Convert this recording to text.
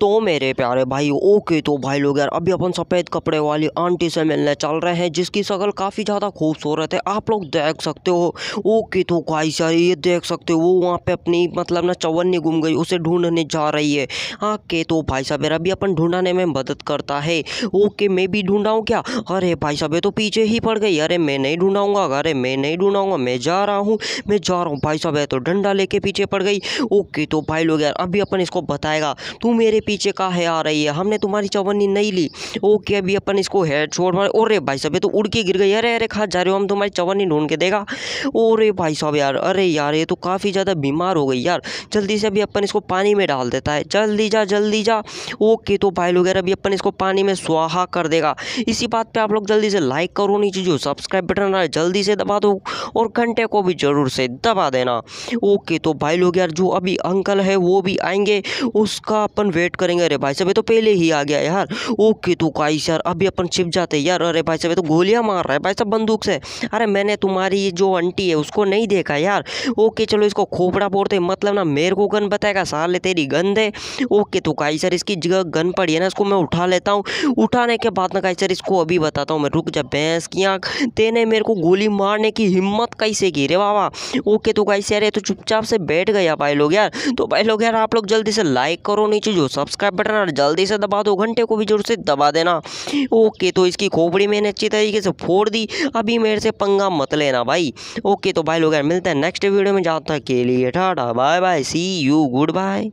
तो मेरे प्यारे भाई ओके तो भाई लोग यार अभी अपन सफ़ेद कपड़े वाली आंटी से मिलने चल रहे हैं जिसकी शक्ल काफ़ी ज़्यादा खूबसूरत है आप लोग देख सकते हो ओके तो गाइस यार ये देख सकते हो वो वहाँ पे अपनी मतलब ना चवन्नी घूम गई उसे ढूंढने जा रही है आके तो भाई साहब यार अभी अपन ढूंढाने में मदद करता है ओके मैं भी ढूंढाऊँ क्या अरे भाई साहब ये तो पीछे ही पड़ गई अरे मैं नहीं ढूंढाऊँगा अरे मैं नहीं ढूंढाऊँगा मैं जा रहा हूँ मैं जा रहा हूँ भाई साहब ये तो डंडा लेके पीछे पड़ गई ओके तो भाई लोग यार अभी अपन इसको बताएगा तू मेरे पीछे का है आ रही है हमने तुम्हारी चौबन्नी नहीं ली ओके अभी अपन इसको हेड छोड़ मारे अरे भाई साहब ये तो उड़ के गिर गई अरे अरे खा जा रहे हो हम तुम्हारी चौबन्नी ढूंढ के देगा अरे भाई साहब यार अरे यार ये तो काफ़ी ज़्यादा बीमार हो गई यार जल्दी से अभी अपन इसको पानी में डाल देता है जल्दी जा जल्दी जा ओके तो भाई लोग यार अभी अपन इसको पानी में स्वाहा कर देगा इसी बात पर आप लोग जल्दी से लाइक करो नीचे जो सब्सक्राइब बटन रहा है जल्दी से दबा दो और घंटे को भी ज़रूर से दबा देना ओके तो भाई लोग यार जो अभी अंकल है वो भी आएंगे उसका अपन वेट वेट करेंगे अरे भाई साहब ये तो पहले ही आ गया यार ओके तो काई यार अभी अपन छिप जाते यार अरे भाई साहब ये तो गोलियां मार रहा है भाई साहब बंदूक से अरे मैंने तुम्हारी ये जो आंटी है उसको नहीं देखा यार ओके चलो इसको खोपड़ा फोड़ते मतलब ना मेरे को गन बताएगा साले तेरी गन दे ओके तो काई सर इसकी जगह गन पड़ी है ना इसको मैं उठा लेता हूँ उठाने के बाद ना काई सर इसको अभी बताता हूँ मैं रुक जा भैंस की आँख तेने मेरे को गोली मारने की हिम्मत कैसे की रे बाबा ओके तो काई सर ये तो चुपचाप से बैठ गया भाई लोग यार तो भाई लोग यार आप लोग जल्दी से लाइक करो नीचे जो सब सब्सक्राइब बटन और जल्दी से दबा दो घंटे को भी जोर से दबा देना ओके तो इसकी खोपड़ी मैंने अच्छी तरीके से फोड़ दी अभी मेरे से पंगा मत लेना भाई ओके तो भाई लोग यार मिलते हैं नेक्स्ट वीडियो में जाता के लिए ठाटा bye bye see you good bye